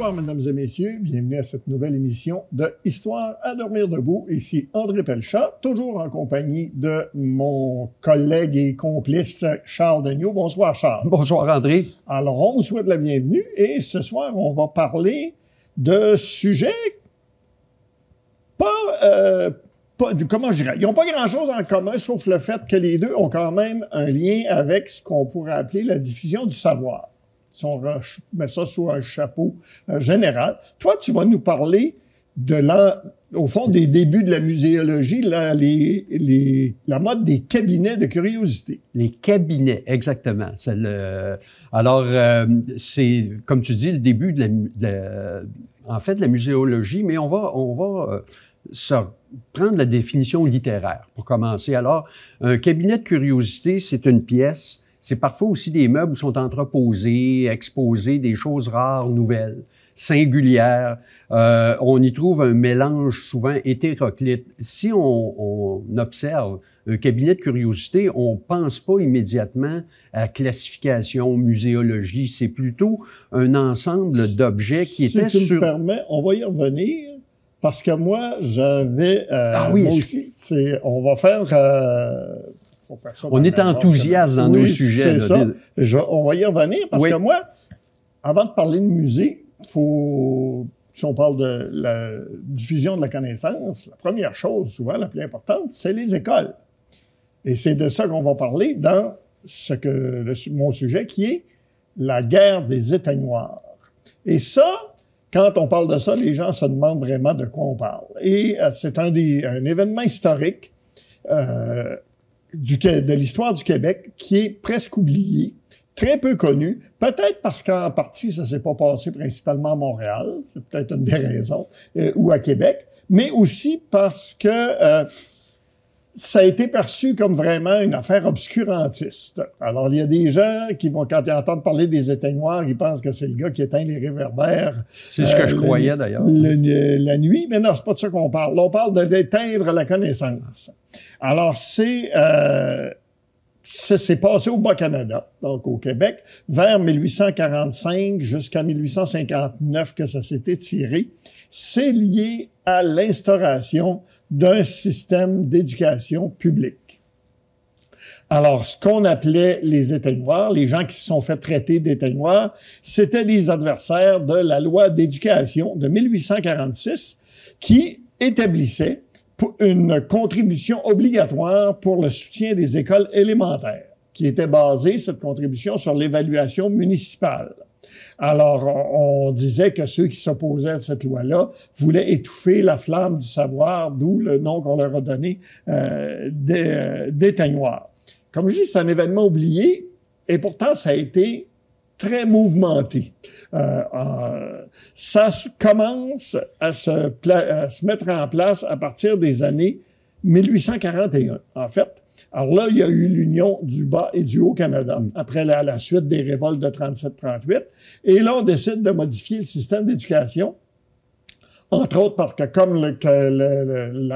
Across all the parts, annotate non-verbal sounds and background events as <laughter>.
Bonsoir, mesdames et messieurs. Bienvenue à cette nouvelle émission de Histoire à dormir debout. Ici André Pelchat, toujours en compagnie de mon collègue et complice Charles Daniel. Bonsoir, Charles. Bonsoir, André. Alors, on vous souhaite la bienvenue et ce soir, on va parler de sujets pas. Euh, pas comment je dirais Ils n'ont pas grand-chose en commun, sauf le fait que les deux ont quand même un lien avec ce qu'on pourrait appeler la diffusion du savoir si on ça soit un chapeau euh, général. Toi, tu vas nous parler de la, au fond des débuts de la muséologie, la, la mode des cabinets de curiosité. Les cabinets, exactement. alors, euh, c'est, comme tu dis, le début de la, en fait, de la muséologie, mais on va, on va euh, prendre la définition littéraire pour commencer. Alors, un cabinet de curiosité, c'est une pièce c'est parfois aussi des meubles où sont entreposés, exposés des choses rares, nouvelles, singulières. Euh, on y trouve un mélange souvent hétéroclite. Si on, on observe un cabinet de curiosité, on pense pas immédiatement à classification, muséologie. C'est plutôt un ensemble d'objets qui si étaient tu me permets, on va y revenir. Parce que moi, j'avais... Euh, ah oui, moi on va faire... Euh on est enthousiaste dans nos sujets. C'est ça. on va y revenir parce que moi, avant de parler de musée, faut si on parle de la diffusion de la connaissance, la première chose, souvent la plus importante, c'est les écoles. Et c'est de ça qu'on va parler dans ce que mon sujet qui est la guerre des noirs. Et ça, quand on parle de ça, les gens se demandent vraiment de quoi on parle. Et euh, c'est un, un événement historique euh, de l'histoire du Québec qui est presque oubliée, très peu connue, peut-être parce qu'en partie, ça s'est pas passé principalement à Montréal, c'est peut-être une des raisons, euh, ou à Québec, mais aussi parce que euh, ça a été perçu comme vraiment une affaire obscurantiste. Alors, il y a des gens qui vont, quand ils entendent parler des éteignoirs, ils pensent que c'est le gars qui éteint les réverbères. C'est ce que euh, je croyais d'ailleurs. La nuit, mais non, c'est pas de ça qu'on parle. On parle de d'éteindre la connaissance. Alors, c'est... Euh, ça s'est passé au Bas-Canada, donc au Québec, vers 1845 jusqu'à 1859 que ça s'était tiré. C'est lié à l'instauration d'un système d'éducation publique. Alors, ce qu'on appelait les éteignoirs, les gens qui se sont fait traiter d'éteignoirs, c'était des adversaires de la loi d'éducation de 1846 qui établissait une contribution obligatoire pour le soutien des écoles élémentaires, qui était basée, cette contribution, sur l'évaluation municipale. Alors, on, disait que ceux qui s'opposaient à cette loi-là voulaient étouffer la flamme du savoir, d'où le nom qu'on leur a donné euh, d'éteignoir. Euh, Comme je dis, c'est un événement oublié, et pourtant, ça a été très mouvementé. Euh, ça commence à se, mettre en place à partir des années 1841. En fait, alors là, il y a eu l'union du Bas et du Haut-Canada mm. après la, suite des révoltes de 37-38. Et là, on décide de modifier le système d'éducation. Entre autres parce que comme le,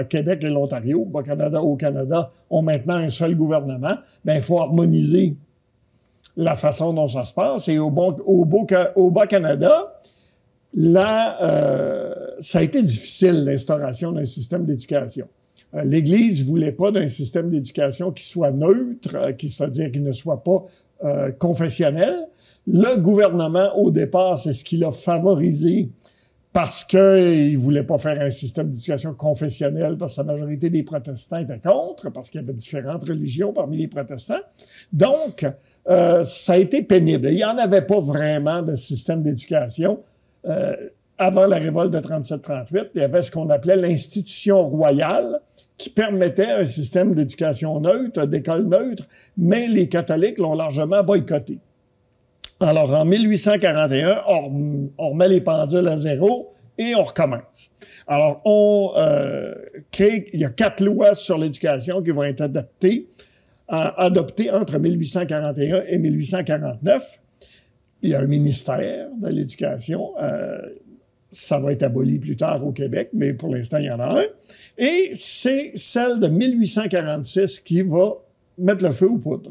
Québec et l'Ontario, Bas-Canada, Haut-Canada, ont maintenant un seul gouvernement, bien, il faut harmoniser la façon dont ça se passe. Et au, Bas-Canada, là, euh, ça a été difficile, l'instauration d'un système d'éducation. Euh, L'Église voulait pas d'un système d'éducation qui soit neutre, euh, qui cest dire qui ne soit pas euh, confessionnel. Le gouvernement, au départ, c'est ce qui l'a favorisé parce qu'il ne voulait pas faire un système d'éducation confessionnel, parce que la majorité des protestants étaient contre, parce qu'il y avait différentes religions parmi les protestants. Donc, ça a été pénible. Il n'y en avait pas vraiment de système d'éducation avant la révolte de 37-38, il y avait ce qu'on appelait l'institution royale qui permettait un système d'éducation neutre, d'école neutre, mais les catholiques l'ont largement boycotté. Alors, en 1841, on, on remet les pendules à zéro et on recommence. Alors, on euh, il y a quatre lois sur l'éducation qui vont être adoptées entre 1841 et 1849. Il y a un ministère de l'Éducation. Euh, ça va être aboli plus tard au Québec, mais pour l'instant, il y en a un. Et c'est celle de 1846 qui va mettre le feu aux poudres.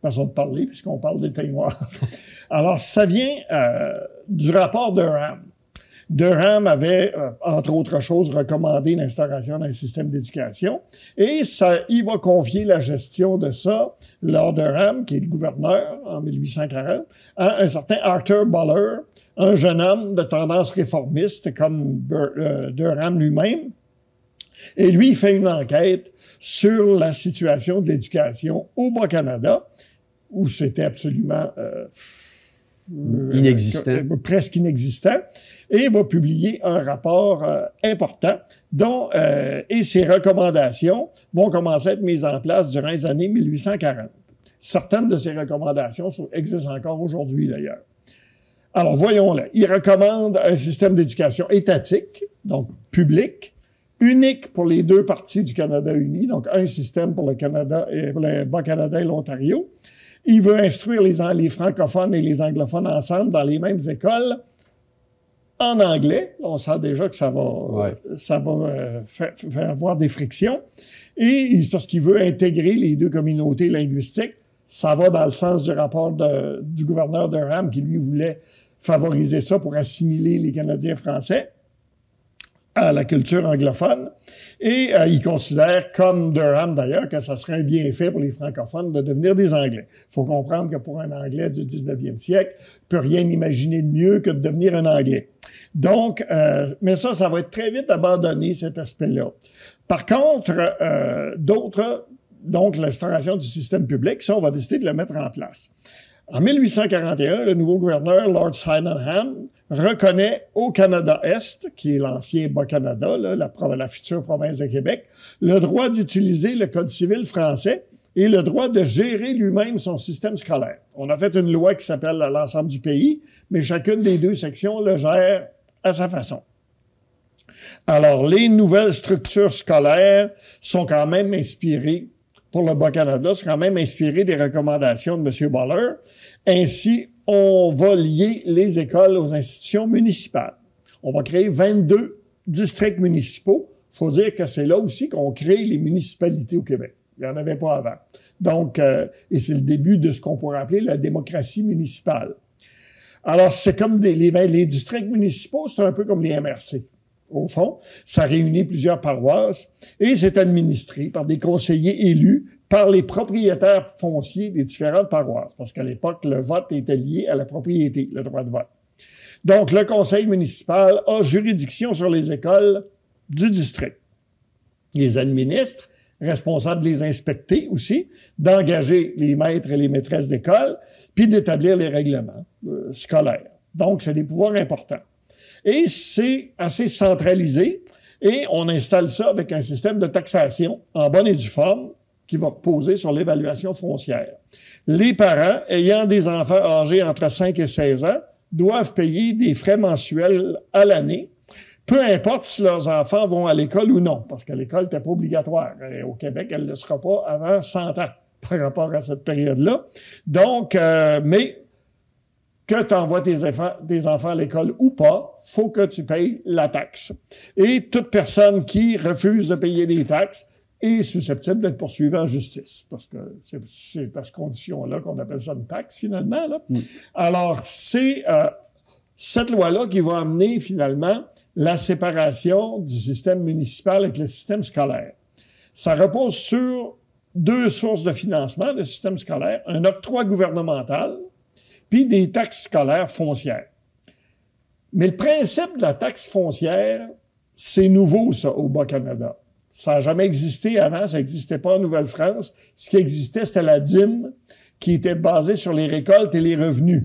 Façon de parler, puisqu'on parle des teignoirs. <laughs> Alors, ça vient euh, du rapport de Durham avait, euh, entre autres choses, recommandé l'instauration d'un système d'éducation. Et ça, il va confier la gestion de ça, Lord Durham, qui est le gouverneur en 1840, à un certain Arthur Baller, un jeune homme de tendance réformiste comme euh, Durham lui-même. Et lui, il fait une enquête sur la situation de l'éducation au Bas-Canada, où c'était absolument... Euh, euh, euh, presque inexistant, et va publier un rapport euh, important dont et ses recommandations vont commencer à être mises en place durant les années 1840. Certaines de ces recommandations existent encore aujourd'hui d'ailleurs. Alors voyons-là, il recommande un système d'éducation étatique, donc public, unique pour les deux parties du Canada uni, donc un système pour le Canada, et, pour le Bas-Canada et l'Ontario, il veut instruire les, francophones et les anglophones ensemble dans les mêmes écoles en anglais. On sent déjà que ça va, ça va euh, faire, avoir des frictions. Et parce qu'il veut intégrer les deux communautés linguistiques, ça va dans le sens du rapport du gouverneur Durham qui, lui, voulait favoriser ça pour assimiler les Canadiens français à la culture anglophone. Et euh, il ils considèrent, comme Durham d'ailleurs, que ça serait un bienfait pour les francophones de devenir des Anglais. Il faut comprendre que pour un Anglais du 19e siècle, il peut rien imaginer de mieux que de devenir un Anglais. Donc, euh, mais ça, ça va être très vite abandonné, cet aspect-là. Par contre, euh, d'autres, donc l'instauration du système public, ça, on va décider de le mettre en place. En 1841, le nouveau gouverneur, Lord Sydenham, reconnaît au Canada-Est, qui est l'ancien Bas-Canada, la, la future province de Québec, le droit d'utiliser le Code civil français et le droit de gérer lui-même son système scolaire. On a fait une loi qui s'appelle l'ensemble du pays, mais chacune des deux sections le gère à sa façon. Alors, les nouvelles structures scolaires sont quand même inspirées pour le Bas-Canada c'est quand même inspiré des recommandations de M. Baller. Ainsi, on va lier les écoles aux institutions municipales. On va créer 22 districts municipaux. Il faut dire que c'est là aussi qu'on crée les municipalités au Québec. Il n'y en avait pas avant. Donc, euh, et c'est le début de ce qu'on pourrait appeler la démocratie municipale. Alors, c'est comme les districts municipaux, c'est un peu comme les MRC au fond. Ça réunit plusieurs paroisses et c'est administré par des conseillers élus par les propriétaires fonciers des différentes paroisses, parce qu'à l'époque, le vote était lié à la propriété, le droit de vote. Donc, le conseil municipal a juridiction sur les écoles du district. Les administre, responsables de les inspecter aussi, d'engager les maîtres et les maîtresses d'école, puis d'établir les règlements euh, scolaires. Donc, c'est des pouvoirs importants. Et c'est assez centralisé. Et on installe ça avec un système de taxation en bonne et due forme qui va poser sur l'évaluation foncière. Les parents ayant des enfants âgés entre 5 et 16 ans doivent payer des frais mensuels à l'année, peu importe si leurs enfants vont à l'école ou non, parce que l'école n'était pas obligatoire. au Québec, elle ne le sera pas avant 100 ans par rapport à cette période-là. Donc, euh, mais que tu envoies tes enfants, à l'école ou pas, faut que tu payes la taxe. Et toute personne qui refuse de payer des taxes est susceptible d'être poursuivie en justice, parce que c'est à cette condition-là qu'on appelle ça une taxe, finalement. Mm. Alors, c'est euh, cette loi-là qui va amener, finalement, la séparation du système municipal avec le système scolaire. Ça repose sur deux sources de financement, le système scolaire, un octroi gouvernemental, des taxes scolaires foncières. Mais le principe de la taxe foncière, c'est nouveau, ça, au Bas-Canada. Ça n'a jamais existé avant, ça n'existait pas en Nouvelle-France. Ce qui existait, c'était la dîme qui était basée sur les récoltes et les revenus.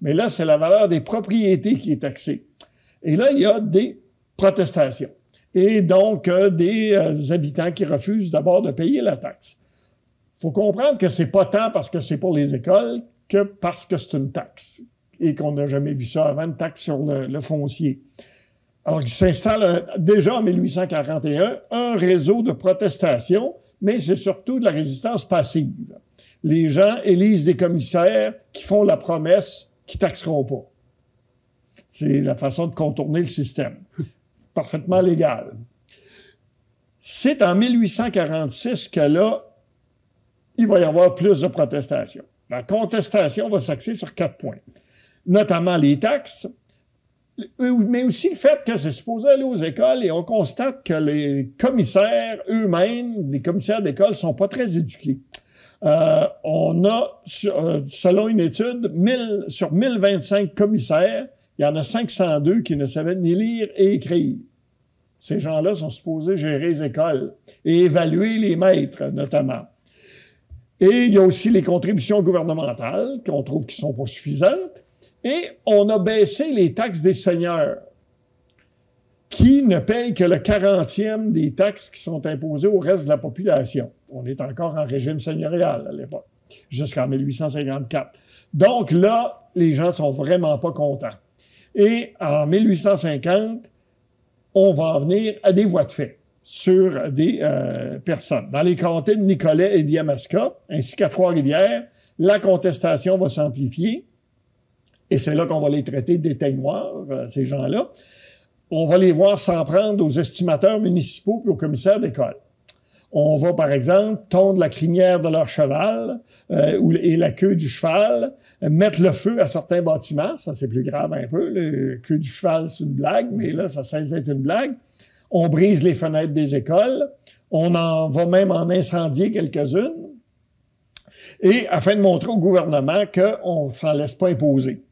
Mais là, c'est la valeur des propriétés qui est taxée. Et là, il y a des protestations. Et donc, euh, des euh, habitants qui refusent d'abord de payer la taxe. faut comprendre que c'est pas tant parce que c'est pour les écoles que parce que c'est une taxe et qu'on n'a jamais vu ça avant, une taxe sur le, foncier. Alors, il s'installe euh, déjà en 1841 un réseau de protestation, mais c'est surtout de la résistance passive. Les gens élisent des commissaires qui font la promesse qu'ils taxeront pas. C'est la façon de contourner le système. <laughs> Parfaitement légal. C'est en 1846 que là, il va y avoir plus de protestations. La contestation va s'axer sur quatre points, notamment les taxes, euh, mais aussi le fait que c'est supposé aller aux écoles et on constate que les commissaires eux-mêmes, les commissaires d'école, sont pas très éduqués. Euh, on a, euh, selon une étude, 1000, sur 1025 commissaires, il y en a 502 qui ne savaient ni lire et écrire. Ces gens-là sont supposés gérer les écoles et évaluer les maîtres, notamment. Et il y a aussi les contributions gouvernementales qu'on trouve qui sont pas suffisantes. Et on a baissé les taxes des seigneurs qui ne payent que le 40e des taxes qui sont imposées au reste de la population. On est encore en régime seigneurial à l'époque, jusqu'en 1854. Donc là, les gens sont vraiment pas contents. Et en 1850, on va en venir à des voies de fait sur des euh, personnes. Dans les comtés de Nicolet et d'Yamaska, ainsi qu'à Trois-Rivières, la contestation va s'amplifier. Et c'est là qu'on va les traiter d'éteignoirs, euh, ces gens-là. On va les voir s'en prendre aux estimateurs municipaux et aux commissaires d'école. On va, par exemple, tondre la crinière de leur cheval euh, et la queue du cheval, mettre le feu à certains bâtiments. Ça, c'est plus grave un peu. La queue du cheval, c'est une blague, mais là, ça cesse d'être une blague. On brise les fenêtres des écoles. On en va même en incendier quelques-unes. Et afin de montrer au gouvernement qu'on ne s'en laisse pas imposer.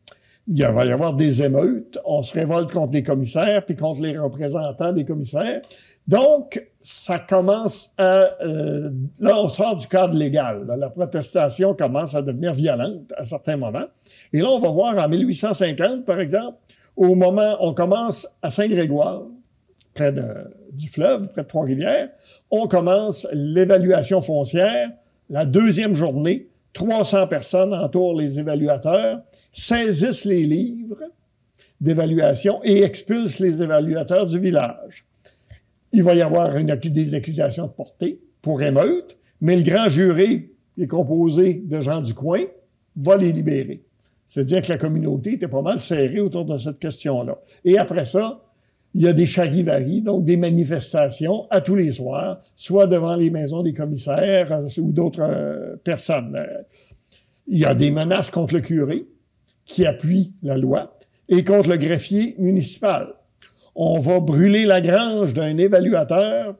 Il va y avoir des émeutes. On se révolte contre les commissaires puis contre les représentants des commissaires. Donc, ça commence à... Euh, là, on sort du cadre légal. la protestation commence à devenir violente à certains moments. Et là, on va voir en 1850, par exemple, au moment, où on commence à Saint-Grégoire, près du fleuve, près de Trois-Rivières. On commence l'évaluation foncière. La deuxième journée, 300 personnes entourent les évaluateurs, saisissent les livres d'évaluation et expulsent les évaluateurs du village. Il va y avoir une, des accusations de portée pour émeute, mais le grand jury, qui est composé de gens du coin, va les libérer. C'est-à-dire que la communauté était pas mal serrée autour de cette question-là. Et après ça, il y a des charivaris, donc des manifestations à tous les soirs, soit devant les maisons des commissaires euh, ou d'autres euh, personnes. Euh, il y a des menaces contre le curé qui appuie la loi et contre le greffier municipal. On va brûler la grange d'un évaluateur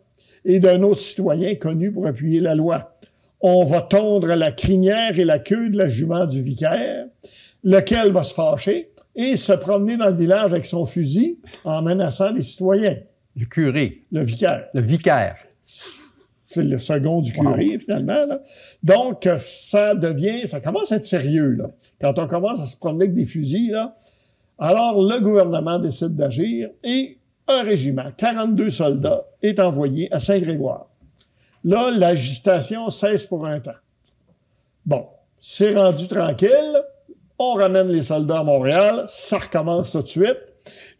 et d'un autre citoyen connu pour appuyer la loi. On va tondre la crinière et la queue de la jument du vicaire, lequel va se fâcher et se promener dans le village avec son fusil en menaçant les citoyens. Le curé. Le vicaire. Le vicaire. C'est le second du curé, finalement. Donc, ça devient, ça commence à être sérieux. Là. Quand on commence à se promener avec des fusils, là, alors le gouvernement décide d'agir et un régiment, 42 soldats, est envoyé à Saint-Grégoire. Là, l'agitation cesse pour un temps. Bon, c'est rendu tranquille, on ramène les soldats à Montréal, ça recommence tout de suite.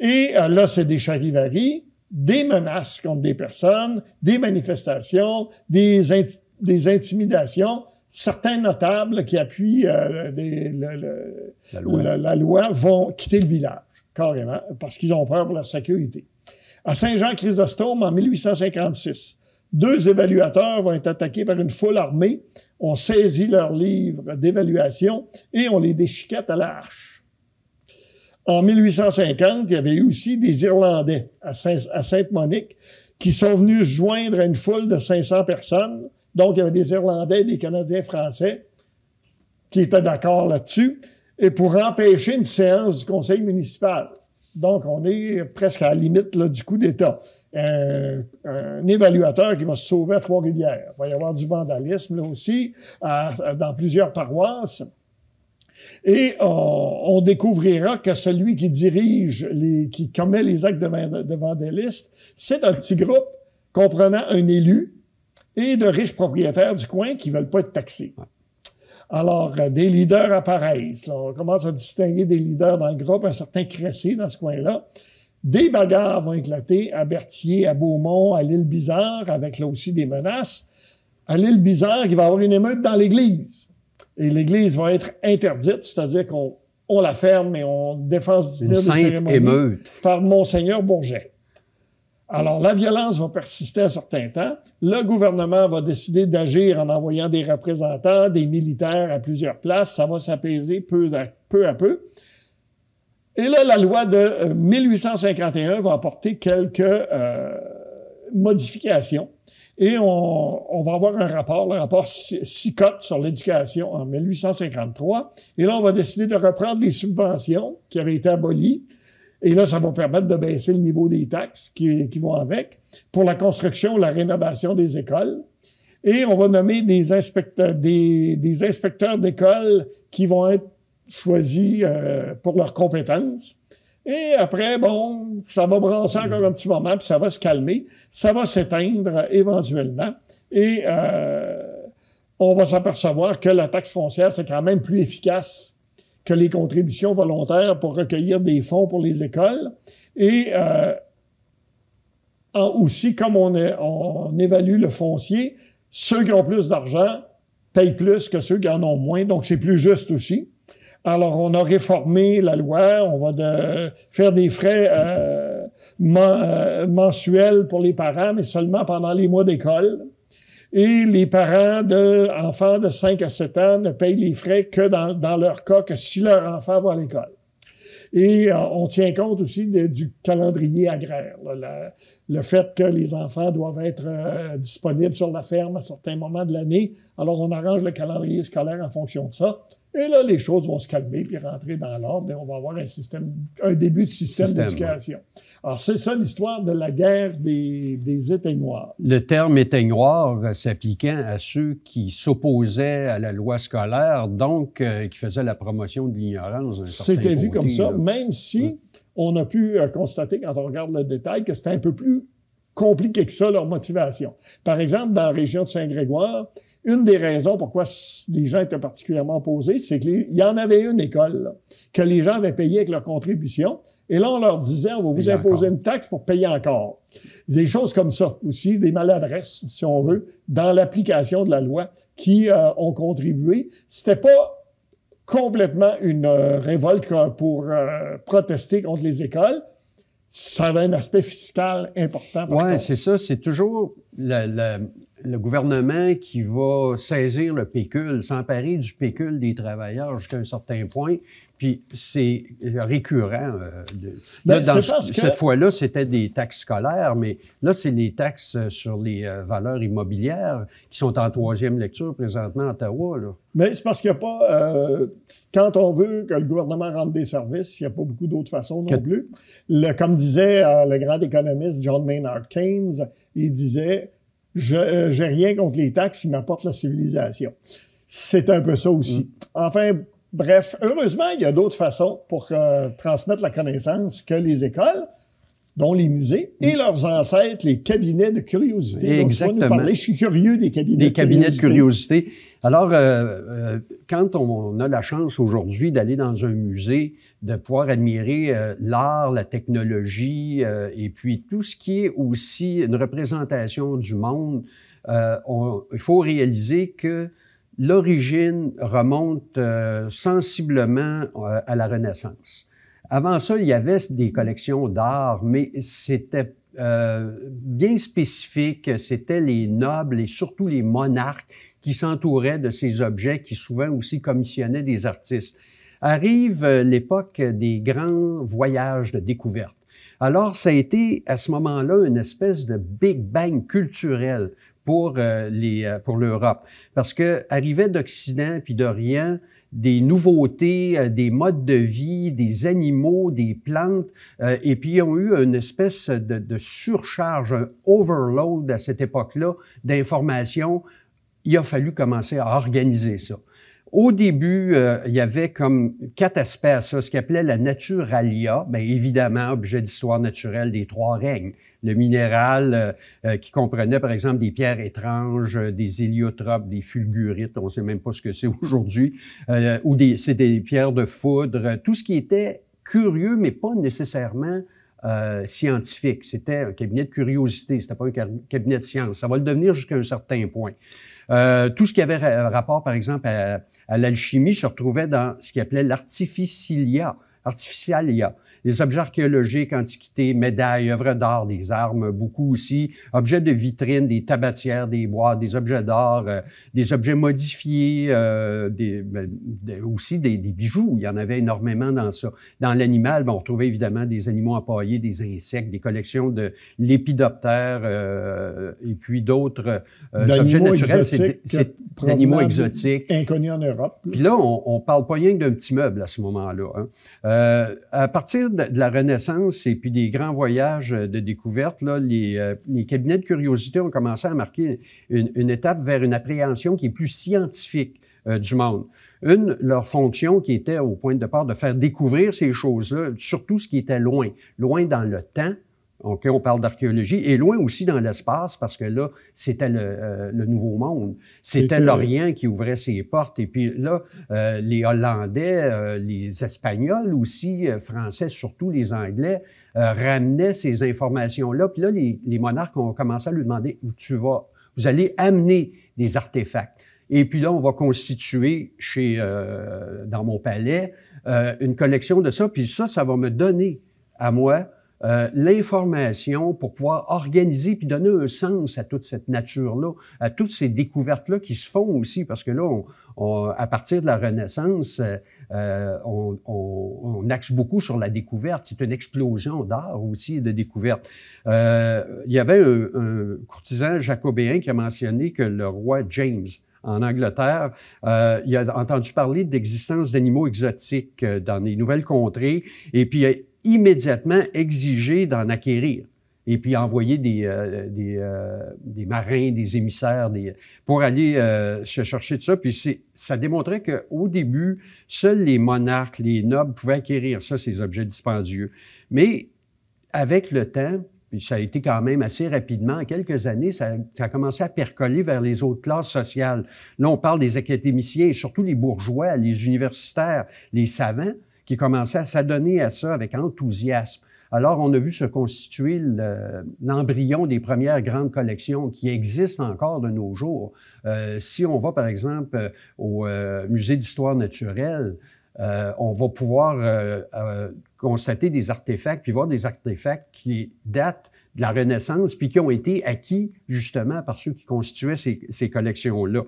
Et euh, là, c'est des charivaris, des menaces contre des personnes, des manifestations, des, intimidations. Certains notables qui appuient euh, la, loi. vont quitter le village, carrément, parce qu'ils ont peur pour la sécurité. À Saint-Jean-Chrysostome, en 1856, deux évaluateurs vont être attaqués par une foule armée on saisit leurs livres d'évaluation et on les déchiquette à l'arche. En 1850, il y avait aussi des Irlandais à, Sainte-Monique qui sont venus joindre à une foule de 500 personnes. Donc, il y avait des Irlandais, des Canadiens français qui étaient d'accord là-dessus et pour empêcher une séance du conseil municipal. Donc, on est presque à la limite du coup d'État un, évaluateur qui va se sauver à Trois-Rivières. Il va y avoir du vandalisme là aussi dans plusieurs paroisses. Et on, découvrira que celui qui dirige, les, qui commet les actes de, vandalisme, c'est un petit groupe comprenant un élu et de riches propriétaires du coin qui veulent pas être taxés. Alors, euh, des leaders apparaissent. on commence à distinguer des leaders dans le groupe, un certain Cressé dans ce coin-là, des bagarres vont éclater à Berthier, à Beaumont, à l'île Bizarre, avec là aussi des menaces. À l'île Bizarre, il va y avoir une émeute dans l'église. Et l'église va être interdite, c'est-à-dire qu'on la ferme et on défense une émeute. par Monseigneur Bourget. Alors, la violence va persister un certain temps. Le gouvernement va décider d'agir en envoyant des représentants, des militaires à plusieurs places. Ça va s'apaiser peu, à peu. Et là, la loi de 1851 euh, va apporter quelques euh, modifications. Et on, va avoir un rapport, le rapport Sicotte sur l'éducation en 1853. Et là, on va décider de reprendre les subventions qui avaient été abolies. Et là, ça va permettre de baisser le niveau des taxes qui, qui vont avec pour la construction ou la rénovation des écoles. Et on va nommer des inspecteurs, des, des inspecteurs d'école qui vont être choisis euh, pour leurs compétences. Et après, bon, ça va brasser encore un petit moment, puis ça va se calmer, ça va s'éteindre éventuellement. Et euh, on va s'apercevoir que la taxe foncière, c'est quand même plus efficace que les contributions volontaires pour recueillir des fonds pour les écoles. Et euh, aussi, comme on, on, évalue le foncier, ceux qui ont plus d'argent payent plus que ceux qui en ont moins, donc c'est plus juste aussi. Alors, on a réformé la loi, on va faire des frais euh, euh, mensuels pour les parents, mais seulement pendant les mois d'école. Et les parents d'enfants de, de 5 à 7 ans ne payent les frais que dans, leur cas, que si leur enfant va à l'école. Et euh, on tient compte aussi du calendrier agraire, le fait que les enfants doivent être disponibles sur la ferme à certains moments de l'année. Alors, on arrange le calendrier scolaire en fonction de ça. Et là, les choses vont se calmer puis rentrer dans l'ordre et on va avoir un système, un début de système, d'éducation. Alors, c'est ça l'histoire de la guerre des, éteignoirs. Le terme éteignoir euh, s'appliquant à ceux qui s'opposaient à la loi scolaire, donc euh, qui faisaient la promotion de l'ignorance. C'était vu comme ça, même si hein? on a pu euh, constater, quand on regarde le détail, que c'était un peu plus compliqué que ça, leur motivation. Par exemple, dans la région de Saint-Grégoire, une des raisons pourquoi les gens étaient particulièrement opposés, c'est qu'il y en avait une école que les gens avaient payé avec leur contribution. Et là, on leur disait, on va vous imposer une taxe pour payer encore. Des choses comme ça aussi, des maladresses, si on veut, dans l'application de la loi qui euh, ont contribué. C'était pas complètement une euh, révolte pour euh, protester contre les écoles, ça a un aspect fiscal important. Oui, c'est ça. C'est toujours le, le, gouvernement qui va saisir le pécule, s'emparer du pécule des travailleurs jusqu'à un certain point, puis c'est récurrent. Euh, ben, cette fois-là, c'était des taxes scolaires, mais là, c'est les taxes euh, sur les euh, valeurs immobilières qui sont en troisième lecture présentement à Ottawa. Mais c'est parce qu'il n'y a pas... quand on veut que le gouvernement rende des services, il n'y a pas beaucoup d'autres façons non plus. comme disait le grand économiste John Maynard Keynes, il disait « Je n'ai rien contre les taxes, ils m'apportent la civilisation ». C'est un peu ça aussi. Mm. Enfin, Bref, heureusement, il y a d'autres façons pour euh, transmettre la connaissance que les écoles, dont les musées et mm. leurs ancêtres, les cabinets de curiosité. Exactement. Je suis curieux des cabinets. de cabinets curiosité. Alors, euh, euh, quand on a la chance aujourd'hui d'aller dans un musée, de pouvoir admirer l'art, la technologie et puis tout ce qui est aussi une représentation du monde, il faut réaliser que L'origine remonte euh, sensiblement euh, à la Renaissance. Avant ça, il y avait des collections d'art, mais c'était euh, bien spécifique. C'était les nobles et surtout les monarques qui s'entouraient de ces objets, qui souvent aussi commissionnaient des artistes. Arrive l'époque des grands voyages de découverte. Alors, ça a été à ce moment-là une espèce de Big Bang culturel pour euh, les euh, pour l'Europe parce que arrivait d'Occident puis d'Orient des nouveautés, euh, des modes de vie, des animaux, des plantes, et puis ils ont eu une espèce de, de surcharge, un overload à cette époque-là d'informations. Il a fallu commencer à organiser ça. Au début, euh, il y avait comme quatre aspects à ça, ce qu'il appelait la naturalia, bien évidemment, objet d'histoire naturelle des trois règnes. Le minéral euh, euh, qui comprenait, par exemple, des pierres étranges, des héliotropes, des fulgurites, on ne sait même pas ce que c'est <laughs> aujourd'hui, ou des, des pierres de foudre, tout ce qui était curieux, mais pas nécessairement scientifique. C'était un cabinet de curiosité, c'était pas un cabinet de science. Ça va le devenir jusqu'à un certain point. Euh, tout ce qui avait euh, rapport, par exemple, à, l'alchimie se retrouvait dans ce qu'il appelait l'artificialia des objets archéologiques, antiquités, médailles, œuvres d'art, des armes, beaucoup aussi, objets de vitrine, des tabatières, des bois, des objets d'art, euh, des objets modifiés, euh, ben, des, aussi des, bijoux. Il y en avait énormément dans ça. Dans l'animal, ben, on trouvait évidemment des animaux empaillés, des insectes, des collections de lépidoptères euh, et puis d'autres objets naturels. C'est d'animaux exotiques. Inconnus en Europe. Puis là, on, ne parle pas rien que d'un petit meuble à ce moment-là. Hein. à partir de la Renaissance et puis des grands voyages euh, de découverte, là, euh, les, cabinets de curiosité ont commencé à marquer une, étape vers une appréhension qui est plus scientifique euh, du monde. Une, leur fonction qui était au point de part de faire découvrir ces choses-là, surtout ce qui était loin, loin dans le temps, on parle d'archéologie, et loin aussi dans l'espace, parce que là, c'était le, euh, Nouveau Monde. C'était l'Orient qui ouvrait ses portes. Et puis là, euh, les Hollandais, euh, les Espagnols aussi, Français, surtout les Anglais, ramenaient ces informations-là. Puis là, les, monarques ont commencé à lui demander, où tu vas, vous allez amener des artefacts. Et puis là, on va constituer chez, dans mon palais une collection de ça. Puis ça, ça va me donner à moi euh, l'information pour pouvoir organiser puis donner un sens à toute cette nature-là, à toutes ces découvertes-là qui se font aussi, parce que là, on, à partir de la Renaissance, euh, euh on, on, axe beaucoup sur la découverte. C'est une explosion d'art aussi de découverte. Euh, il y avait un, courtisan jacobéen qui a mentionné que le roi James en Angleterre. Euh, il a entendu parler d'existence d'animaux exotiques euh, dans les nouvelles contrées et puis il a immédiatement exigé d'en acquérir et puis envoyer des, euh, des, marins, des émissaires, pour aller se chercher de ça. Puis ça démontrait qu'au début, seuls les monarques, les nobles pouvaient acquérir ça, ces objets dispendieux. Mais avec le temps, puis ça a été quand même assez rapidement, en quelques années, ça, a commencé à percoler vers les autres classes sociales. Là, on parle des académiciens et surtout les bourgeois, les universitaires, les savants qui commençaient à s'adonner à ça avec enthousiasme. Alors, on a vu se constituer l'embryon des premières grandes collections qui existent encore de nos jours. Euh, si on va, par exemple, euh, au euh, Musée d'histoire naturelle, on va pouvoir constater des artefacts, puis voir des artefacts qui datent de la Renaissance, puis qui ont été acquis justement par ceux qui constituaient ces, collections-là.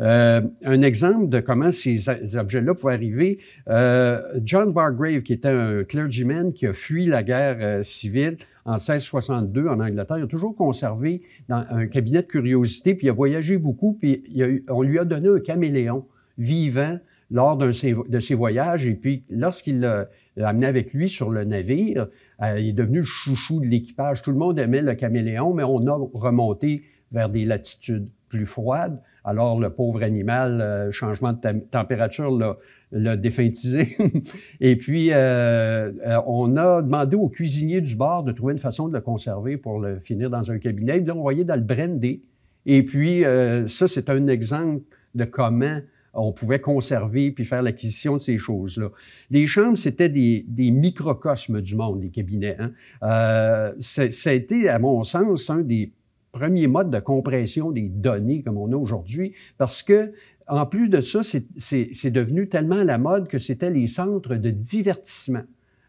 Euh, un exemple de comment ces, objets-là pouvaient arriver, euh, John Bargrave, qui était un clergyman qui a fui la guerre euh, civile en 1662 en Angleterre, il a toujours conservé dans un cabinet de curiosité, puis il a voyagé beaucoup, puis on lui a donné un caméléon vivant lors de ses voyages, et puis lorsqu'il l'a l'a amené avec lui sur le navire. Euh, il est devenu le chouchou de l'équipage. Tout le monde aimait le caméléon, mais on a remonté vers des latitudes plus froides. Alors, le pauvre animal, euh, changement de température l'a défaitisé. <laughs> Et puis, euh, on a demandé au cuisinier du bar de trouver une façon de le conserver pour le finir dans un cabinet. là, on envoyé dans le brandy. Et puis, ça, c'est un exemple de comment on pouvait conserver puis faire l'acquisition de ces choses-là. Les chambres, c'était des, microcosmes du monde, des cabinets. Hein. Euh, ça a été, à mon sens, un des premiers modes de compression des données comme on a aujourd'hui, parce que en plus de ça, c'est devenu tellement la mode que c'était les centres de divertissement.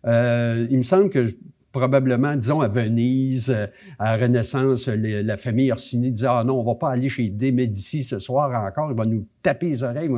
Euh, il me semble que probablement, disons, à Venise, euh, à Renaissance, la famille Orsini disait, ah non, on va pas aller chez des Médicis ce soir encore, il va nous taper les oreilles,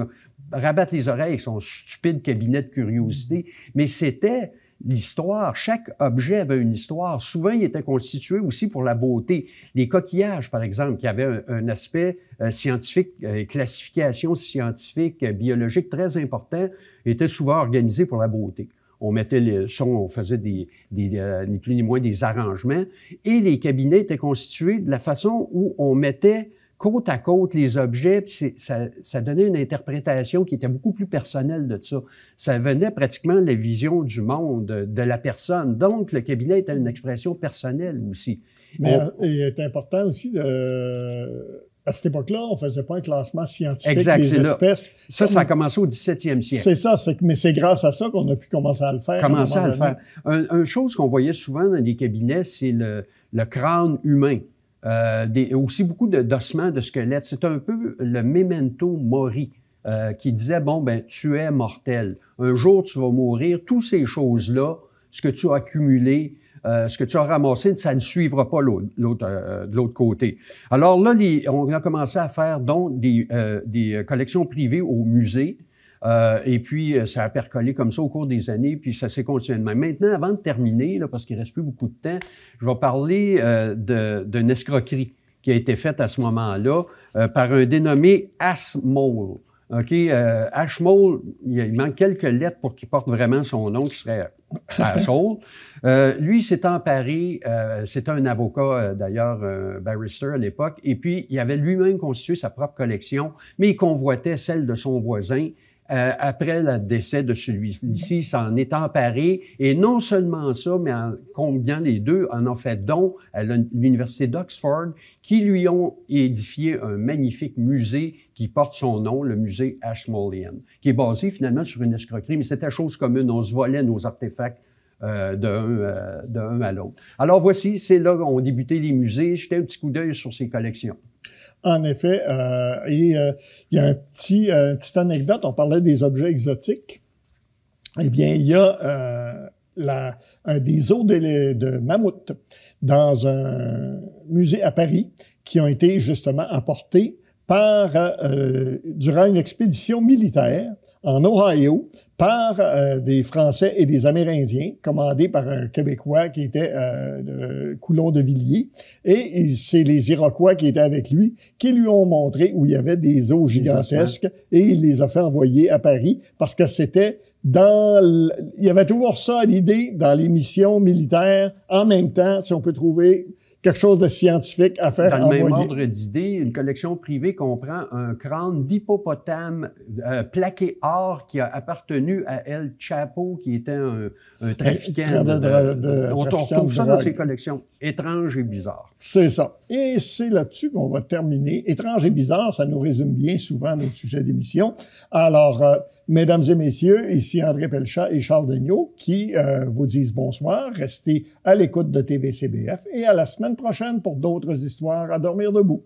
rabattre les oreilles avec son stupide cabinet de curiosité. Mais c'était l'histoire. Chaque objet avait une histoire. Souvent, il était constitué aussi pour la beauté. Les coquillages, par exemple, qui avaient un, aspect euh, scientifique, euh, classification scientifique, biologique très important, étaient souvent organisés pour la beauté on mettait le son, on faisait des, euh, ni plus ni moins des arrangements. Et les cabinets étaient constitués de la façon où on mettait côte à côte les objets, ça, donnait une interprétation qui était beaucoup plus personnelle de ça. Ça venait pratiquement de la vision du monde, de la personne. Donc, le cabinet était une expression personnelle aussi. Mais euh, il est important aussi de à cette époque-là, on faisait pas un classement scientifique des espèces. Là. Ça, ça a commencé au 17e siècle. C'est ça, mais c'est grâce à ça qu'on a pu commencer à le faire. Commencer à, le faire. Une un chose qu'on voyait souvent dans des cabinets, c'est le, crâne humain. Euh, des, aussi beaucoup d'ossements, de, squelettes. C'est un peu le memento mori. Euh, qui disait, bon, ben, tu es mortel. Un jour, tu vas mourir. Toutes ces choses-là, ce que tu as accumulé, euh, ce que tu as ramassé, ça ne suivra pas l'autre, euh, de l'autre côté. Alors là, on a commencé à faire donc des, euh, des collections privées au musée. et puis, ça a percolé comme ça au cours des années, puis ça s'est continué. Maintenant, avant de terminer, là, parce qu'il reste plus beaucoup de temps, je vais parler d'une escroquerie qui a été faite à ce moment-là par un dénommé Asmol. OK, euh, Ashmole, il manque quelques lettres pour qu'il porte vraiment son nom, qui serait Ashmole. <laughs> Euh, lui, c'est en Paris. Euh, c'était un avocat d'ailleurs, barrister à l'époque, et puis il avait lui-même constitué sa propre collection, mais il convoitait celle de son voisin euh, après le décès de celui-ci, s'en est emparé. Et non seulement ça, mais en les deux, en ont fait don à l'Université d'Oxford, qui lui ont édifié un magnifique musée qui porte son nom, le musée Ashmolean, qui est basé finalement sur une escroquerie, mais c'était chose commune. On se volait nos artefacts euh, d'un euh, à l'autre. Alors voici, c'est là qu'ont débuté les musées. Jetez un petit coup d'œil sur ces collections. En effet, euh, euh, il y a un petit, euh, une petite anecdote. On parlait des objets exotiques. Eh bien, il y a un des os de, de, mammouth dans un musée à Paris qui ont été justement apportés par, euh, durant une expédition militaire en Ohio par euh, des Français et des Amérindiens, commandés par un Québécois qui était euh, Coulon de Villiers. Et c'est les Iroquois qui étaient avec lui qui lui ont montré où il y avait des eaux gigantesques et il les a fait envoyer à Paris parce que c'était dans... Il y avait toujours ça l'idée dans les missions militaires en même temps, si on peut trouver quelque chose de scientifique à faire. Dans le même ordre d'idée, une collection privée comprend un crâne d'hippopotame euh, plaqué or qui a appartenu à El Chapo, qui était un un ben, trafiquant. De, de, on retrouve ça dans ses collections. Étrange et bizarre. C'est ça. Et c'est là-dessus qu'on va terminer. Étrange et bizarre, ça nous résume bien souvent nos sujets d'émission. Alors, euh, mesdames et messieurs, ici André Pelchat et Charles Daigneault qui euh, vous disent bonsoir. Restez à l'écoute de TVCBF et à la semaine prochaine pour d'autres histoires à dormir debout.